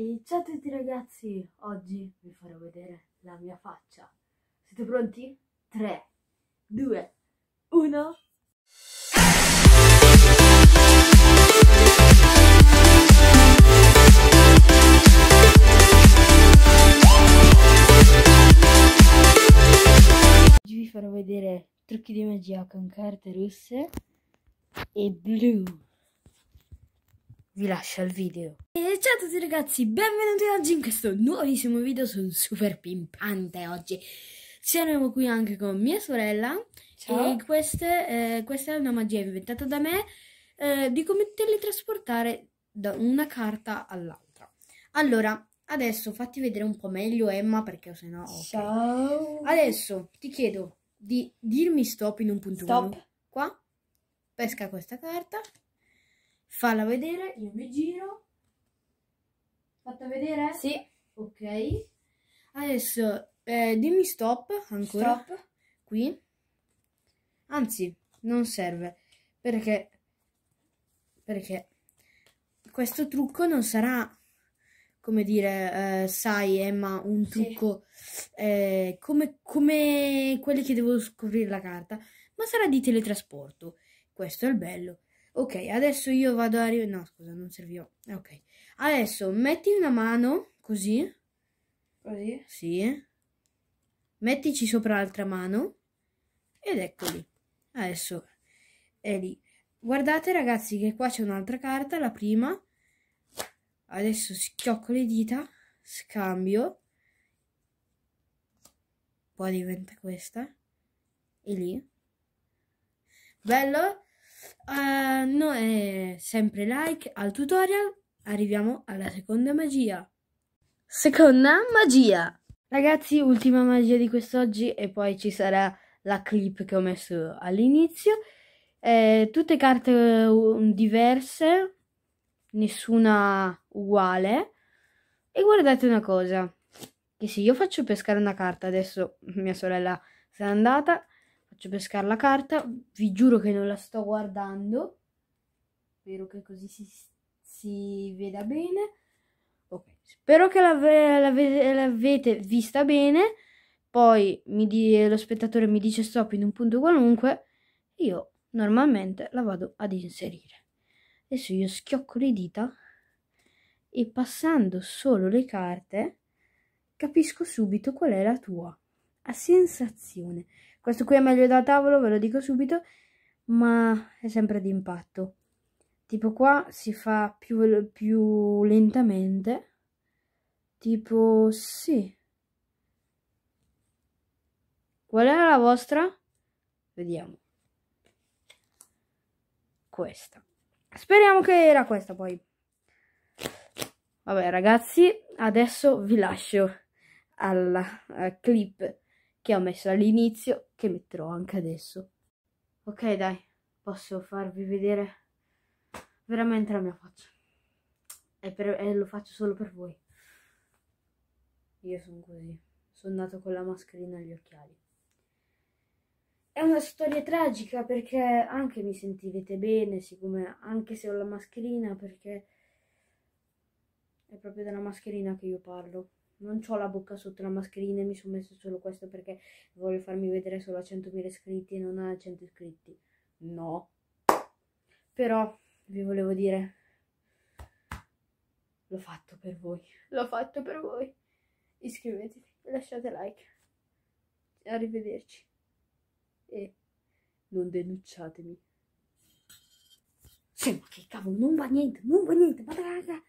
E ciao a tutti ragazzi, oggi vi farò vedere la mia faccia. Siete pronti? 3, 2, 1... Oggi vi farò vedere trucchi di magia con carte russe e blu vi lascio al video. E ciao a tutti ragazzi, benvenuti oggi in questo nuovissimo video su Super Pimpante oggi. siamo qui anche con mia sorella ciao. e queste, eh, questa è una magia inventata da me eh, di come teletrasportare da una carta all'altra. Allora, adesso fatti vedere un po' meglio Emma perché sennò... Okay. Ciao! Adesso ti chiedo di dirmi stop in un punto stop. Uno. Qua, pesca questa carta falla vedere, io mi giro. Fatta vedere? Sì. Ok. Adesso eh, dimmi stop ancora. Stop. Qui. Anzi, non serve perché perché questo trucco non sarà come dire, eh, sai Emma, un trucco sì. eh, come, come quelli che devo scoprire la carta, ma sarà di teletrasporto. Questo è il bello. Ok, adesso io vado a... No, scusa, non serviva. Ok. Adesso metti una mano, così. Così? Sì. Mettici sopra l'altra mano. Ed eccoli. Adesso è lì. Guardate ragazzi che qua c'è un'altra carta, la prima. Adesso schiocco le dita, scambio. Poi diventa questa. E lì. Bello? Uh, eh, noi sempre like al tutorial, arriviamo alla seconda magia. Seconda magia! Ragazzi, ultima magia di quest'oggi e poi ci sarà la clip che ho messo all'inizio. Eh, tutte carte um, diverse, nessuna uguale. E guardate una cosa, che se io faccio pescare una carta, adesso mia sorella sarà andata, faccio pescare la carta, vi giuro che non la sto guardando, spero che così si, si veda bene. Okay. Spero che l'avete vista bene, poi di, lo spettatore mi dice stop in un punto qualunque, io normalmente la vado ad inserire. Adesso io schiocco le dita e passando solo le carte capisco subito qual è la tua sensazione questo qui è meglio da tavolo, ve lo dico subito, ma è sempre di impatto. Tipo qua si fa più, più lentamente, tipo sì. Qual è la vostra? Vediamo. Questa. Speriamo che era questa poi. Vabbè ragazzi, adesso vi lascio alla uh, clip che ho messo all'inizio che metterò anche adesso. Ok dai, posso farvi vedere veramente la mia faccia. E, per, e eh, lo faccio solo per voi. Io sono così. Sono nato con la mascherina e gli occhiali. È una storia tragica perché anche mi sentirete bene, siccome anche se ho la mascherina, perché è proprio della mascherina che io parlo non ho la bocca sotto la mascherina e mi sono messo solo questo perché voglio farmi vedere solo a 100.000 iscritti e non a 100 iscritti. No. Però vi volevo dire, l'ho fatto per voi. L'ho fatto per voi. Iscrivetevi, lasciate like. Arrivederci. E non denunciatemi. Sì, cioè, ma che cavolo, non va niente, non va niente, ma raga.